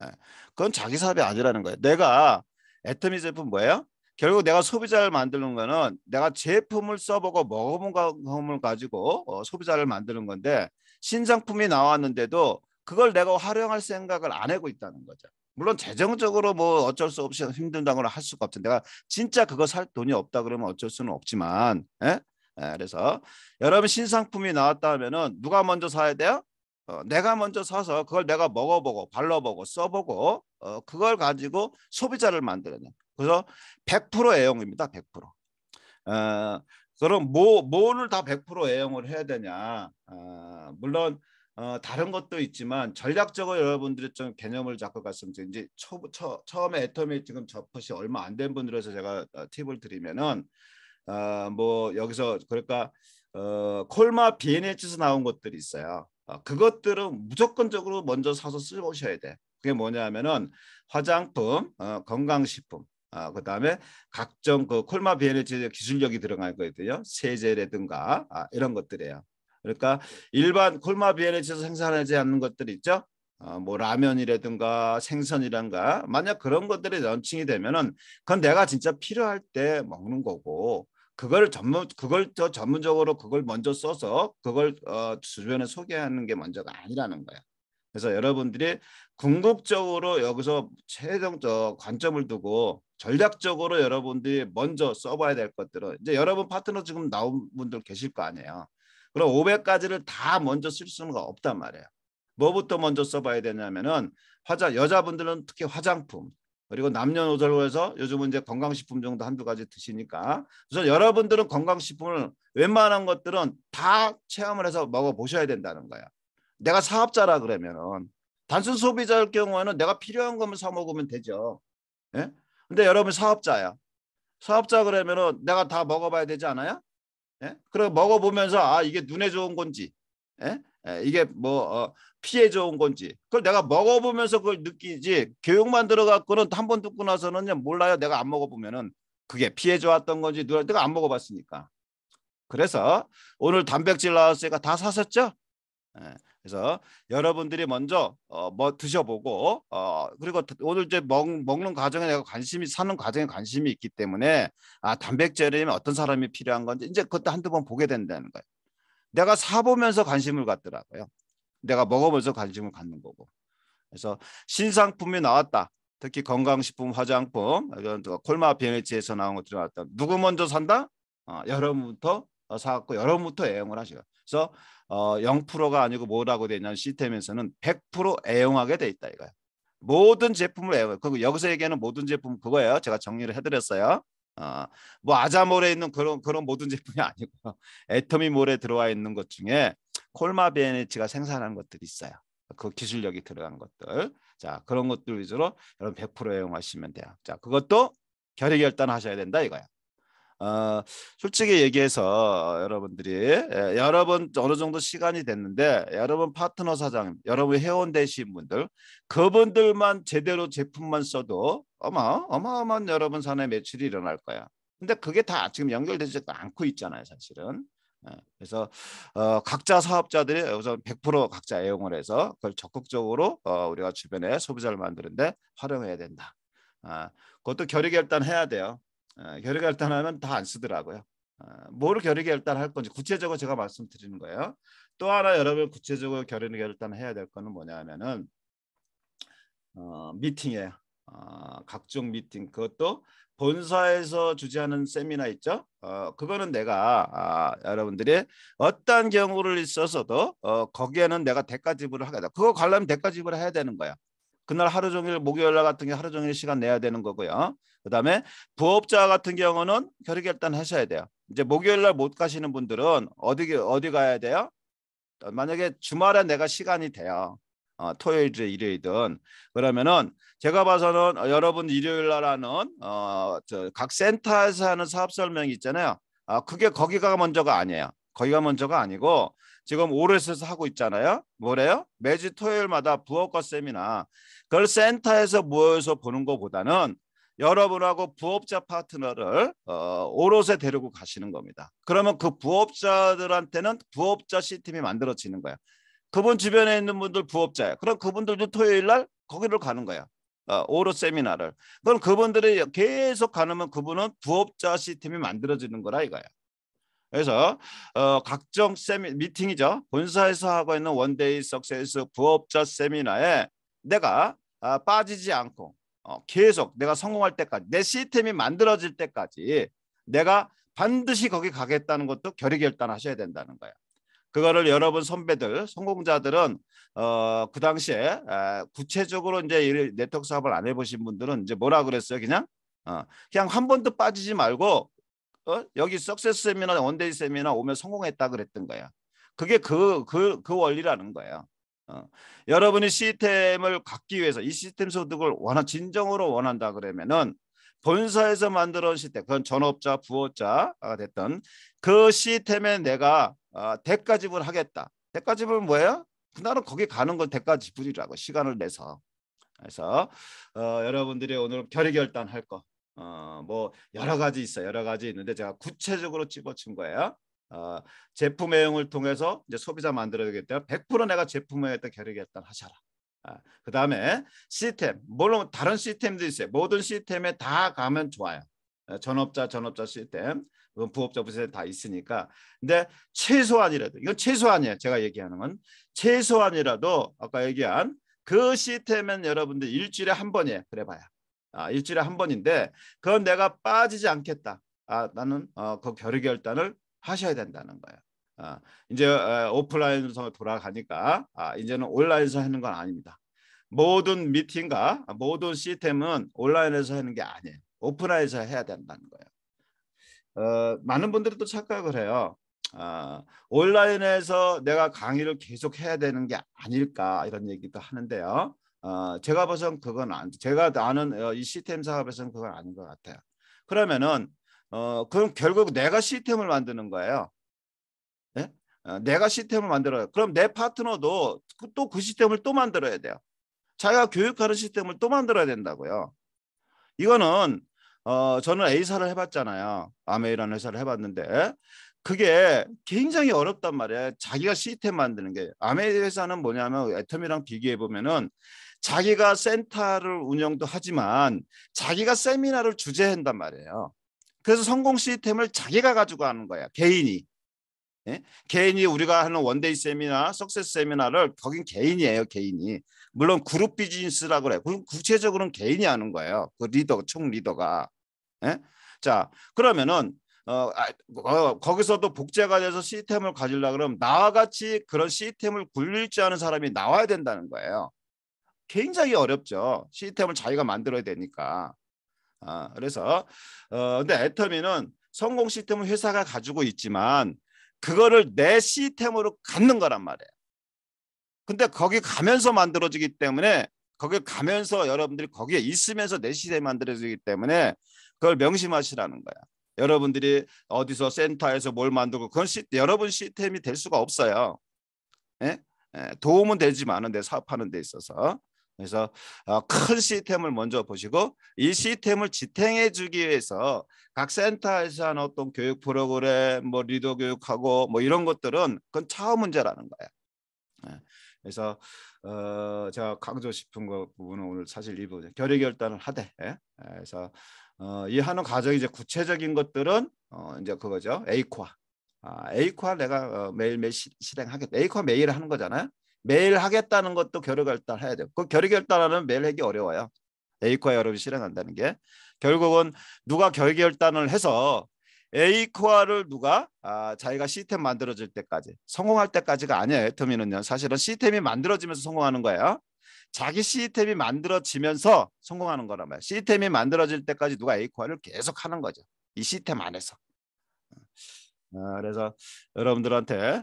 네. 그건 자기 사업이 아니라는 거예요. 내가 애터미 제품 뭐예요? 결국 내가 소비자를 만드는 거는 내가 제품을 써보고 먹어본 경험을 가지고 어, 소비자를 만드는 건데 신상품이 나왔는데도 그걸 내가 활용할 생각을 안 하고 있다는 거죠. 물론 재정적으로 뭐 어쩔 수 없이 힘든다고 할 수가 없죠. 내가 진짜 그거 살 돈이 없다 그러면 어쩔 수는 없지만, 예? 예 그래서 여러분 신상품이 나왔다면은 누가 먼저 사야 돼요? 어, 내가 먼저 사서 그걸 내가 먹어보고 발라보고 써보고 어, 그걸 가지고 소비자를 만들어내. 그래서 100% 애용입니다. 100%. 어, 그럼 뭐 뭐를 다100% 애용을 해야 되냐? 어, 물론 어, 다른 것도 있지만 전략적으로 여러분들이 좀 개념을 잡고 갔으면 좋겠어 이제 초, 처, 처음에 애터이 지금 접컷이 얼마 안 된 분들에서 제가 어, 팁을 드리면은 어, 뭐 여기서 그러니까 어, 콜마 BNH에서 나온 것들이 있어요. 어, 그것들은 무조건적으로 먼저 사서 쓰셔야 돼. 그게 뭐냐면은 화장품, 어, 건강식품, 아, 그다음에 각종 그 콜마 b n 에 기술력이 들어간 거거든요. 세제라든가 아, 이런 것들이에요. 그러니까 일반 콜마 비엔에서 생산하지 않는 것들 있죠. 어, 뭐 라면이라든가 생선이란가 만약 그런 것들이 런칭이 되면은 그건 내가 진짜 필요할 때 먹는 거고 그걸 전문 그걸 더 전문적으로 그걸 먼저 써서 그걸 어, 주변에 소개하는 게 먼저가 아니라는 거야. 그래서 여러분들이 궁극적으로 여기서 최종적 관점을 두고 전략적으로 여러분들이 먼저 써봐야 될 것들은 이제 여러분 파트너 지금 나온 분들 계실 거 아니에요. 그럼 500가지를 다 먼저 쓸수는 없단 말이에요. 뭐부터 먼저 써봐야 되냐면은 화자 여자분들은 특히 화장품 그리고 남녀노소로 해서 요즘은 이제 건강식품 정도 한두 가지 드시니까 우선 여러분들은 건강식품을 웬만한 것들은 다 체험을 해서 먹어보셔야 된다는 거야. 내가 사업자라 그러면은 단순 소비자일 경우에는 내가 필요한 것만 사 먹으면 되죠. 예? 근데 여러분 사업자야. 사업자 그러면은 내가 다 먹어봐야 되지 않아요? 예? 그래 먹어보면서 아 이게 눈에 좋은 건지 예? 예, 이게 뭐 어, 피해 좋은 건지 그걸 내가 먹어보면서 그걸 느끼지 교육만 들어갔고는 한 번 듣고 나서는 몰라요 내가 안 먹어보면은 그게 피해 좋았던 건지 누가 내가 안 먹어봤으니까 그래서 오늘 단백질 나왔으니까 다 사셨죠? 예. 그래서 여러분들이 먼저 어, 뭐 드셔보고 어, 그리고 오늘 이제 먹, 먹는 과정에 내가 관심이 사는 과정에 관심이 있기 때문에 아 단백질이면 어떤 사람이 필요한 건지 이제 그것도 한두 번 보게 된다는 거예요. 내가 사보면서 관심을 갖더라고요. 내가 먹어보면서 관심을 갖는 거고. 그래서 신상품이 나왔다. 특히 건강식품, 화장품, 콜마 b m 치에서 나온 것들이 나왔다. 누구 먼저 산다? 어, 여러분부터 어, 사갖고 여러분부터 애용을 하시라. 그래서 어, 0%가 아니고 뭐라고 되냐면 시스템에서는 100% 애용하게 돼 있다 이거예요. 모든 제품을 애용해요. 그리고 여기서 얘기하는 모든 제품 그거예요. 제가 정리를 해드렸어요. 어, 뭐 아자몰에 있는 그런 그런 모든 제품이 *laughs* 아니고 애터미몰에 들어와 있는 것 중에 콜마 베네치가 생산하는 것들이 있어요. 그 기술력이 들어간 것들. 자, 그런 것들 위주로 여러분 100% 애용하시면 돼요. 자, 그것도 결의 결단하셔야 된다 이거야. 어, 솔직히 얘기해서 어, 여러분들이 예, 여러분 어느 정도 시간이 됐는데 여러분 파트너 사장, 여러분 회원 되신 분들 그분들만 제대로 제품만 써도 어마 어마어마한 여러분 산에 매출이 일어날 거야. 근데 그게 다 지금 연결되지 않고 있잖아요, 사실은. 예, 그래서 어, 각자 사업자들이 여기서 100% 각자 애용을 해서 그걸 적극적으로 어, 우리가 주변에 소비자를 만드는데 활용해야 된다. 아, 그것도 결의결단 해야 돼요. 어, 결의 결단하면 다 안 쓰더라고요. 뭐를 어, 결의 결단할 건지 구체적으로 제가 말씀드리는 거예요. 또 하나 여러분 구체적으로 결의 결단해야 될 거는 뭐냐면은 어, 미팅이에요. 어, 각종 미팅 그것도 본사에서 주재하는 세미나 있죠. 어, 그거는 내가 아, 여러분들이 어떠한 경우를 있어서도 어, 거기에는 내가 대가 지불을 하겠다. 그거 관람 대가 지불을 해야 되는 거야. 그날 하루 종일 목요일 날 같은 게 하루 종일 시간 내야 되는 거고요. 그다음에 부업자 같은 경우는 결의 결단 하셔야 돼요. 이제 목요일 날 못 가시는 분들은 어디 어디 가야 돼요? 만약에 주말에 내가 시간이 돼요. 어, 토요일이든 일요일이든 그러면은 제가 봐서는 여러분 일요일 날 하는 어, 각 센터에서 하는 사업 설명이 있잖아요. 아, 그게 거기가 먼저가 아니에요. 거기가 먼저가 아니고 지금 오레스에서 하고 있잖아요. 뭐래요? 매주 토요일마다 부업과 세미나 그걸 센터에서 모여서 보는 것보다는 여러분하고 부업자 파트너를 어, 오롯에 데리고 가시는 겁니다. 그러면 그 부업자들한테는 부업자 시스템이 만들어지는 거예요 그분 주변에 있는 분들 부업자예요 그럼 그분들도 토요일 날 거기를 가는 거야. 어, 오롯 세미나를. 그럼 그분들이 계속 가면 그분은 부업자 시스템이 만들어지는 거라 이거예요 그래서 어, 각종 세미 미팅이죠. 본사에서 하고 있는 원데이 석세스 부업자 세미나에 내가 아, 빠지지 않고 어, 계속 내가 성공할 때까지 내 시스템이 만들어질 때까지 내가 반드시 거기 가겠다는 것도 결의 결단하셔야 된다는 거예요. 그거를 여러분 선배들 성공자들은 어, 그당시 에, 구체적으로 이제 네트워크 사업을 안 해보신 분들은 이제 뭐라 그랬어요? 그냥 어, 그냥 한 번도 빠지지 말고 어? 여기 석세스 세미나, 원데이 세미나 오면 성공했다 그랬던 거야. 그게 그, 그, 그 원리라는 거야. 어. 여러분이 시스템을 갖기 위해서 이 시스템 소득을 원한 진정으로 원한다 그러면은 본사에서 만들어 시스템, 그건 전업자, 부업자가 됐던 그 시스템에 내가 어, 대가 지불 하겠다. 대가 지불은 뭐예요? 그날은 거기 가는 건 대가 지불이라고 시간을 내서. 그래서 어, 여러분들이 오늘 결의 결단할 거 어, 뭐 여러 가지 있어 여러 가지 있는데 제가 구체적으로 집어친 거예요. 어, 제품 내용을 통해서 이제 소비자 만들어야겠다. 100% 내가 제품 에형에 결의겠다 하셔라. 아, 그 다음에 시스템 물론 다른 시스템도 있어요. 모든 시스템에 다 가면 좋아요. 어, 전업자 전업자 시스템 부업자 부세 다 있으니까 근데 최소한이라도 이건 최소한이에요 제가 얘기하는 건 최소한이라도 아까 얘기한 그 시스템은 여러분들 일주일에 한 번이에요 그래봐야 아, 일주일에 한 번인데 그건 내가 빠지지 않겠다. 아, 나는 어, 그 결의 결단을 하셔야 된다는 거예요. 아, 이제 어, 오프라인으로 돌아가니까 아, 이제는 온라인에서 하는 건 아닙니다. 모든 미팅과 모든 시스템은 온라인에서 하는 게 아니에요. 오프라인에서 해야 된다는 거예요. 어, 많은 분들이 또 착각을 해요. 어, 온라인에서 내가 강의를 계속 해야 되는 게 아닐까 이런 얘기도 하는데요. 어, 제가 봐선 그건 안 제가 아는 어, 이 시스템 사업에서는 그건 아닌 것 같아요. 그러면은 어, 그럼 결국 내가 시스템을 만드는 거예요. 네? 어, 내가 시스템을 만들어요. 그럼 내 파트너도 또그 그 시스템을 또 만들어야 돼요. 자기가 교육하는 시스템을 또 만들어야 된다고요. 이거는 어, 저는 A사를 해봤잖아요. 아메이라는 회사를 해봤는데 그게 굉장히 어렵단 말이에요. 자기가 시스템 만드는 게. 아메이 회사는 뭐냐면 애텀이랑 비교해 보면은 자기가 센터를 운영도 하지만 자기가 세미나를 주재한단 말이에요. 그래서 성공 시스템을 자기가 가지고 하는 거야. 개인이. 예? 개인이 우리가 하는 원데이 세미나, 석세스 세미나를 거긴 개인이에요. 개인이. 물론 그룹 비즈니스라고 그래. 구체적으로는 개인이 하는 거예요. 그 리더, 총 리더가. 예? 자, 그러면은 어, 아, 어, 거기서도 복제가 돼서 시스템을 가질라 그러면 나와 같이 그런 시스템을 굴릴 줄 아는 사람이 나와야 된다는 거예요. 굉장히 어렵죠. 시스템을 자기가 만들어야 되니까. 아, 그래서 어, 근데 애터미는 성공 시스템을 회사가 가지고 있지만 그거를 내 시스템으로 갖는 거란 말이에요. 근데 거기 가면서 만들어지기 때문에 거기 가면서 여러분들이 거기에 있으면서 내시스템 만들어지기 때문에 그걸 명심하시라는 거야. 여러분들이 어디서 센터에서 뭘 만들고 그건 시, 여러분 시스템이 될 수가 없어요. 예? 예, 도움은 되지만은 내 사업하는 데 있어서 그래서 어, 큰 시스템을 먼저 보시고 이 시스템을 지탱해 주기 위해서 각 센터에서 하는 어떤 교육 프로그램, 뭐 리더 교육하고 뭐 이런 것들은 그건 차후 문제라는 거야. 예 그래서 어, 제가 강조 싶은 거 부분은 오늘 사실 일부 결의 결단을 하되 예. 예, 그래서 어, 이 하는 과정이 이제 구체적인 것들은 어, 이제 그거죠 에이코아 아, 에이코아 내가 어, 매일매일 실행하겠다 에이코아 매일 하는 거잖아요 매일 하겠다는 것도 결의 결단해야 돼요. 그 결의 결단하는 매일 하기 어려워요. 에이코아 여러분이 실행한다는 게 결국은 누가 결의 결단을 해서 에이코아를 누가 아, 자기가 시스템 만들어질 때까지 성공할 때까지가 아니에요. 터미는요. 사실은 시스템이 만들어지면서 성공하는 거예요. 자기 시스템이 만들어지면서 성공하는 거란 말이에요. 시스템이 만들어질 때까지 누가 에이코아를 계속 하는 거죠. 이 시스템 안에서. 아, 그래서 여러분들한테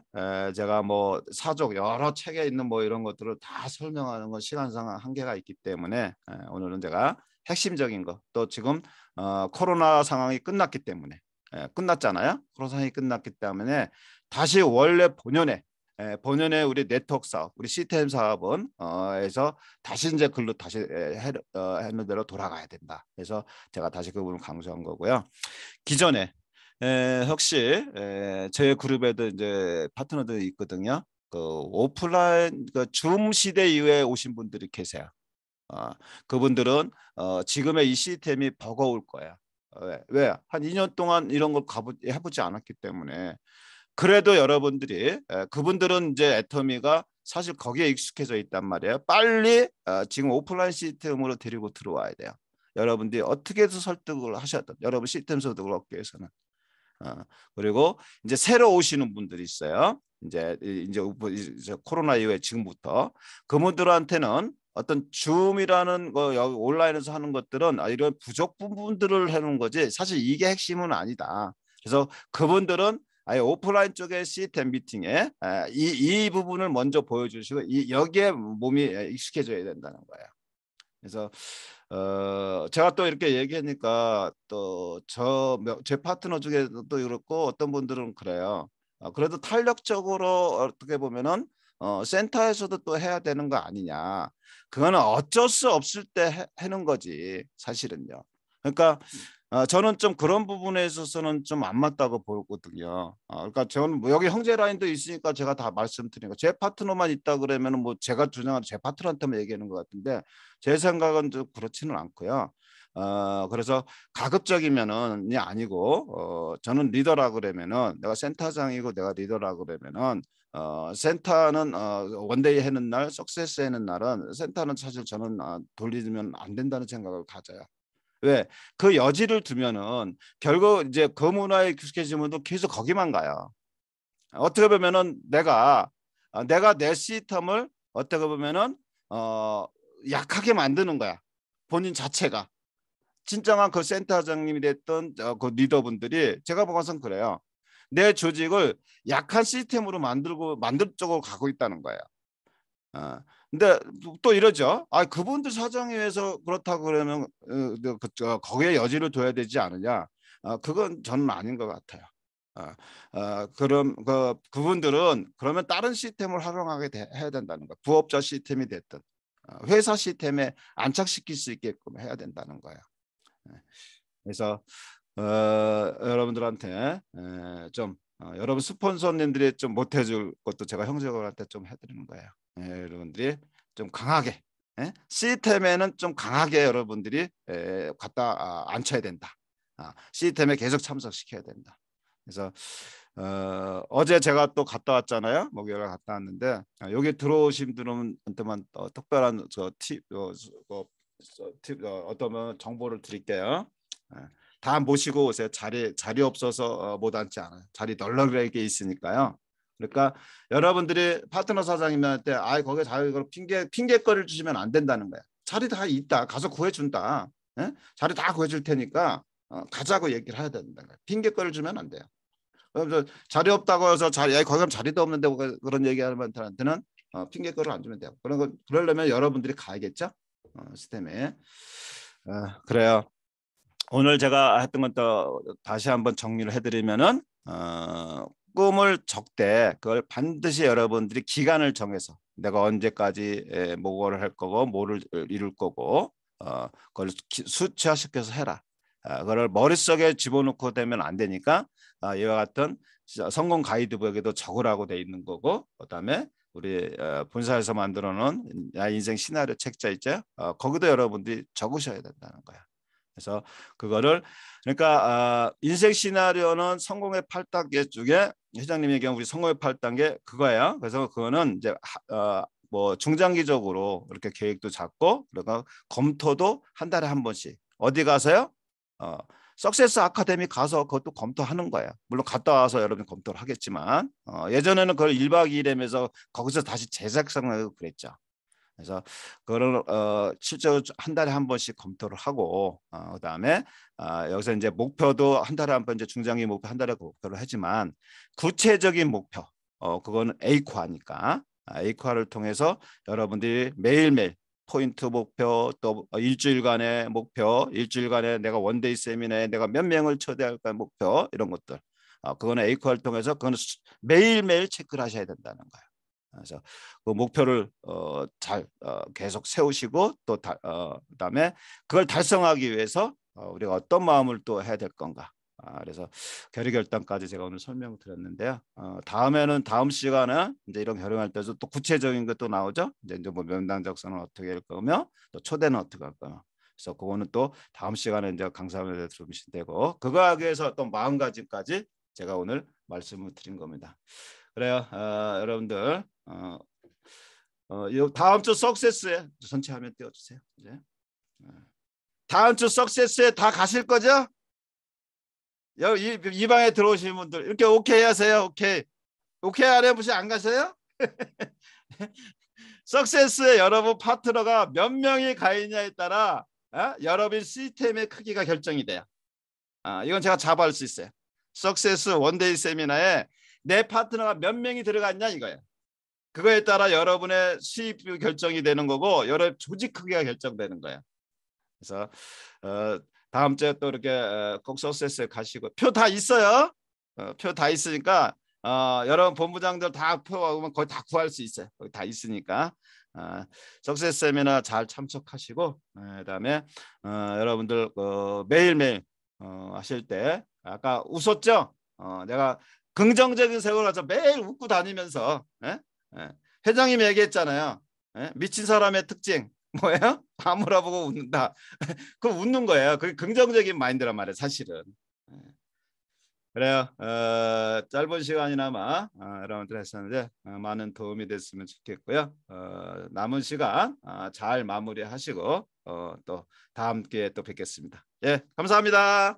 제가 뭐 사족 여러 책에 있는 뭐 이런 것들을 다 설명하는 건 시간상 한계가 있기 때문에 오늘은 제가 핵심적인 것 또 지금 어, 코로나 상황이 끝났기 때문에 끝났잖아요. 코로나 상황이 끝났기 때문에 다시 원래 본연의 본연의 우리 네트워크 사업, 우리 시스템 사업은 어에서 다시 이제 글로 다시 했는 어, 대로 돌아가야 된다. 그래서 제가 다시 그 부분 을 강조한 거고요. 기존에 에, 혹시 에, 제 그룹에도 이제 파트너들이 있거든요. 그 오프라인 그줌 시대 이후에 오신 분들이 계세요. 아, 그분들은 어, 지금의 이 시스템이 버거울 거야. 어, 왜? 왜? 한 2년 동안 이런 걸 가보, 해보지 않았기 때문에 그래도 여러분들이 에, 그분들은 이제 애터미가 사실 거기에 익숙해져 있단 말이에요. 빨리 어, 지금 오프라인 시스템으로 데리고 들어와야 돼요. 여러분들이 어떻게 해서 설득을 하셨야 여러분 시스템 설득을 얻기 위해서는. 어, 그리고 이제 새로 오시는 분들이 있어요. 이제 이제 코로나 이후에 지금부터 그분들한테는 어떤 줌이라는 거 여기 온라인에서 하는 것들은 아, 이런 부족 부분들을 해놓은 거지 사실 이게 핵심은 아니다. 그래서 그분들은 아예 오프라인 쪽의 시스템 미팅에 이, 이 부분을 먼저 보여주시고 이, 여기에 몸이 익숙해져야 된다는 거예요. 그래서 어 제가 또 이렇게 얘기하니까 또 저 제 파트너 중에도 그렇고 어떤 분들은 그래요. 어, 그래도 탄력적으로 어떻게 보면은 어, 센터에서도 또 해야 되는 거 아니냐. 그거는 어쩔 수 없을 때 해, 하는 거지 사실은요. 그러니까 음. 어, 저는 좀 그런 부분에 있어서는 좀 안 맞다고 보거든요. 어, 그러니까 저는 뭐 여기 형제 라인도 있으니까 제가 다말씀드리고제 파트너만 있다 그러면은 뭐 제가 주장하는 제 파트너한테만 얘기하는 것 같은데 제 생각은 좀 그렇지는 않고요. 어, 그래서 가급적이면은 아니고 어, 저는 리더라 그러면은 내가 센터장이고 내가 리더라 그러면은 어, 센터는 어, 원데이 하는 날, 석세스 하는 날은 센터는 사실 저는 아, 돌리면 안 된다는 생각을 가져요. 왜? 그 여지를 두면은 결국 이제 그 문화에 익숙해지면 또 계속 거기만 가요. 어떻게 보면은 내가 어, 내가 내 시스템을 어떻게 보면은 어 약하게 만드는 거야. 본인 자체가. 진정한 그 센터장님이 됐던 어, 그 리더분들이 제가 보고선 그래요. 내 조직을 약한 시스템으로 만들고 만들 쪽으로 가고 있다는 거예요. 어, 근데 또 이러죠. 아 그분들 사정에서 그렇다고 그러면 어, 그, 거기에 여지를 둬야 되지 않느냐? 어, 그건 저는 아닌 것 같아요. 어, 어, 그럼 그 그분들은 그러면 다른 시스템을 활용하게 돼, 해야 된다는 거. 부업자 시스템이 됐든 어, 회사 시스템에 안착시킬 수 있게끔 해야 된다는 거예 그래서 어, 여러분들한테 에, 예, 좀 어, 여러분 스폰서님들이 좀 못해줄 것도 제가 형제들한테 좀 해드리는 거예요. 예, 여러분들이 좀 강하게 예? 시스템에는 좀 강하게 여러분들이 에, 예, 갖다 아, 앉혀야 된다. 아, 시스템에 계속 참석시켜야 된다. 그래서 어, 어제 제가 또 갔다 왔잖아요. 목요일에 갔다 왔는데 아, 여기 들어오신 분들한테만 어, 특별한 저 팁, 어, 어, 팁 어, 어떤 뭐 정보를 드릴게요. 예. 다 모시고 오세요. 자리 자리 없어서 어, 못 앉지 않아요. 자리 널널하게 있으니까요. 그러니까 여러분들이 파트너 사장님한테 아 거기에 자유 이걸 핑계 핑계거리를 주시면 안 된다는 거야. 자리 다 있다. 가서 구해준다. 예? 자리 다 구해줄 테니까 어, 가자고 얘기를 해야 된다. 핑계거리를 주면 안 돼요. 그래서 자리 없다고 해서 자리 야, 거기 자리도 없는데 뭐 그런 얘기하는 분들한테는 어, 핑계거리를 안 주면 돼요. 그런 거 그러려면 여러분들이 가야겠죠. 어, 시스템에 어, 그래요. 오늘 제가 했던 건 또 다시 한번 정리를 해드리면은 어, 꿈을 적대 그걸 반드시 여러분들이 기간을 정해서 내가 언제까지 모거를 할 거고 뭐를 이룰 거고 어 그걸 수치화시켜서 해라. 어, 그걸 머릿속에 집어넣고 되면 안 되니까 어, 이와 같은 성공 가이드북에도 적으라고 돼 있는 거고 그다음에 우리 어, 본사에서 만들어 놓은 나 인생 시나리오 책자 있죠. 어, 거기도 여러분들이 적으셔야 된다는 거야. 그래서 그거를 그러니까 어, 인생 시나리오는 성공의 팔단계 중에 회장님의 경우 우리 성공의 팔단계 그거예요. 그래서 그거는 이제 어, 뭐 중장기적으로 이렇게 계획도 잡고 그러니까 검토도 한 달에 한 번씩 어디 가서요? 어, 석세스 아카데미 가서 그것도 검토하는 거예요. 물론 갔다 와서 여러분 검토를 하겠지만 어, 예전에는 그걸 1박 2일 하면서 거기서 다시 재작성하고 그랬죠. 그래서 그걸 어, 실제로 한 달에 한 번씩 검토를 하고 어, 그다음에 어, 여기서 이제 목표도 한 달에 한 번 이제 중장기 목표 한 달에 그 목표를 하지만 구체적인 목표 어, 그거는 코화니까에이코화를 아, 통해서 여러분들이 매일매일 포인트 목표 또 일주일간의 목표 일주일간의 내가 원데이 세미나에 내가 몇 명을 초대할까 목표 이런 것들 어, 그거는 에이코화를 통해서 그거는 매일매일 체크를 하셔야 된다는 거예요. 그래서 그 목표를 어, 잘 어, 계속 세우시고 또 다, 어, 그다음에 그걸 달성하기 위해서 어, 우리가 어떤 마음을 또 해야 될 건가. 아, 그래서 결의 결단까지 제가 오늘 설명을 드렸는데요. 어, 다음에는 다음 시간에 이제 이런 결의할 때도 또 구체적인 것도 나오죠. 이제, 이제 뭐면담 작성은 어떻게 할 거며 또 초대는 어떻게 할 거며. 그래서 그거는 또 다음 시간에 이제 강사를 들으시면 되고 그거하기 위해서 또 마음가짐까지 제가 오늘 말씀을 드린 겁니다. 그래요, 어, 여러분들 어, 어, 다음 주 석세스에 전체 화면 띄워주세요. 이제. 어. 다음 주 석세스에 다 가실 거죠? 이, 그, 이 방에 들어오신 분들 이렇게 오케이 하세요. 오케이. 오케이 안 해보시 안 가세요? 석세스에 여러분 파트너가 몇 명이 가 있냐에 따라 어? 여러분 시스템의 크기가 결정이 돼요. 어, 이건 제가 자부할 수 있어요. 석세스 원데이 세미나에 내 파트너가 몇 명이 들어갔냐 이거예요. 그거에 따라 여러분의 수입 결정이 되는 거고 여러 조직 크기가 결정되는 거야. 그래서 어, 다음 주에 또 이렇게 어, 꼭소세스 가시고 표 다 있어요. 어, 표 다 있으니까 어, 여러분 본부장들 다 표하면 거의 다 구할 수 있어요. 거기 다 있으니까 어, 석세스 세미나 잘 참석하시고 네, 그다음에 어, 여러분들 어, 매일매일 어, 하실 때 아까 웃었죠? 어, 내가 긍정적인 세월을 가서 매일 웃고 다니면서 예? 예. 회장님 얘기했잖아요. 예? 미친 사람의 특징 *laughs* 뭐예요? 아무라보고 웃는다. *laughs* 그 웃는 거예요. 그게 긍정적인 마인드란 말이에요. 사실은. 예. 그래요. 어, 짧은 시간이나마 어, 여러분들 했었는데 어, 많은 도움이 됐으면 좋겠고요. 어, 남은 시간 아, 잘 마무리하시고 어, 또 다음 기회에 또 뵙겠습니다. 예, 감사합니다.